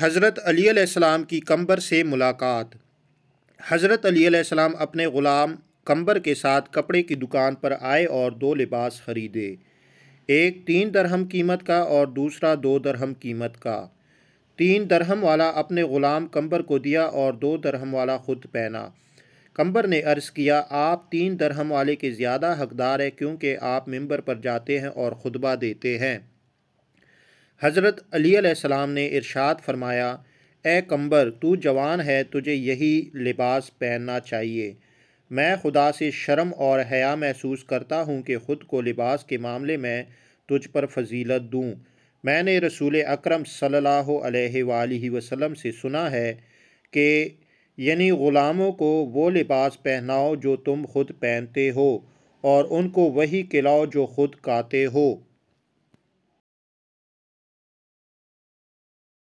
हज़रत अलीसम की कंबर से मुलाकात हज़रत अलीसम अपने ग़ुलाम कंबर के साथ कपड़े की दुकान पर आए और दो लिबास ख़रीदे एक तीन दरहम कीमत का और दूसरा दो दरहम कीमत का तीन दरहम वाला अपने ग़ुलाम कंबर को दिया और दो दरहम वाला ख़ुद पहना कंबर ने अर्ज़ किया आप तीन दरहम वाले के ज़्यादा हकदार है क्योंकि आप मंबर पर जाते हैं और खुतबा देते हैं हज़रत अली ने इरशाद फरमाया ए कंबर तू जवान है तुझे यही लिबास पहनना चाहिए मैं खुदा से शर्म और हया महसूस करता हूँ कि ख़ुद को लिबास के मामले में तुझ पर फजीलत दूँ मैंने रसूल अक्रम सल्हसम से सुना है कि यानी ग़ुलामों को वो लिबास पहनाओ जो तुम खुद पहनते हो और उनको वही किलाओ जो खुद काते हो